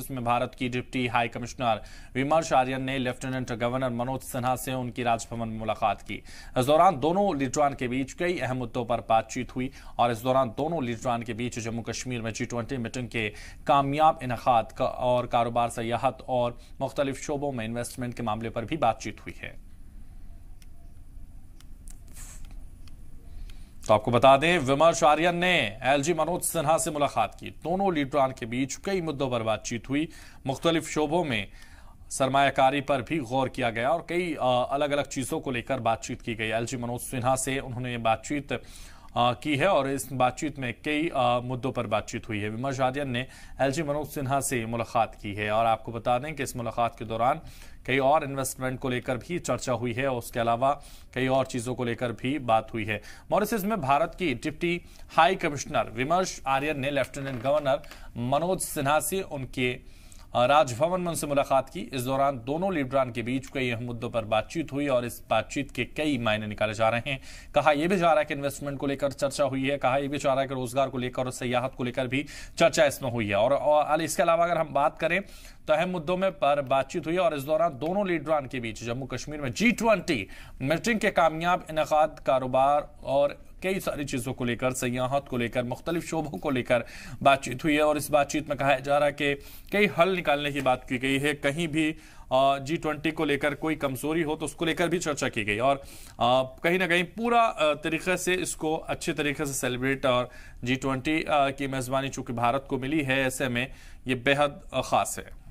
जिसमें भारत की deputy high commissioner विमर्श आर्यन ने लेफ्टिनेंट गवर्नर मनोज सिन्हा से उनकी राजभवन में मुलाकात की इस दौरान दोनों लीडरान के बीच कई अहम मुद्दों पर बातचीत हुई और इस दौरान दोनों लीडरान के बीच जम्मू कश्मीर में जी ट्वेंटी मीटिंग के कामयाब इनका और कारोबार सयाहत और मुख्तलिफ शोबों में इन्वेस्टमेंट के मामले पर भी बातचीत हुई है तो आपको बता दें विमर्श आर्यन ने एलजी मनोज सिन्हा से मुलाकात की दोनों लीडरान के बीच कई मुद्दों पर बातचीत हुई मुख्तलिफ शोबों में सरमाकारी पर भी गौर किया गया और कई अलग अलग चीज़ों को लेकर बातचीत की गई एलजी मनोज सिन्हा से उन्होंने बातचीत की है और इस बातचीत में कई मुद्दों पर बातचीत हुई है विमर्श आर्यन ने एलजी मनोज सिन्हा से मुलाकात की है और आपको बता दें कि इस मुलाकात के दौरान कई और इन्वेस्टमेंट को लेकर भी चर्चा हुई है और उसके अलावा कई और चीज़ों को लेकर भी बात हुई है मॉरिसिस में भारत की डिप्टी हाई कमिश्नर विमर्श आर्यन ने लेफ्टिनेंट गवर्नर मनोज सिन्हा से उनके राजभवन में उनसे मुलाकात की इस दौरान दोनों लीडरान के बीच कई अहम मुद्दों पर बातचीत हुई और इस बातचीत के कई मायने निकाले जा रहे हैं कहा यह भी जा रहा है कि इन्वेस्टमेंट को लेकर चर्चा हुई है कहा यह भी जा रहा है कि रोजगार को लेकर और सयाहत को लेकर भी चर्चा इसमें हुई है और इसके अलावा अगर हम बात करें तो अहम मुद्दों में पर बातचीत हुई और इस दौरान दोनों लीडरान के बीच जम्मू कश्मीर में जी ट्वेंटी मीटिंग के कामयाब इनका कारोबार और कई सारी चीज़ों को लेकर सयाहत को लेकर मुख्तलिफ शोबों को लेकर बातचीत हुई है और इस बातचीत में कहा जा रहा है कि कई हल निकालने की बात की गई है कहीं भी जी ट्वेंटी को लेकर कोई कमजोरी हो तो उसको लेकर भी चर्चा की गई और कहीं ना कहीं पूरा तरीके से इसको अच्छे तरीके से सेलिब्रेट और जी ट्वेंटी की मेज़बानी चूंकि भारत को मिली है ऐसे में ये बेहद ख़ास है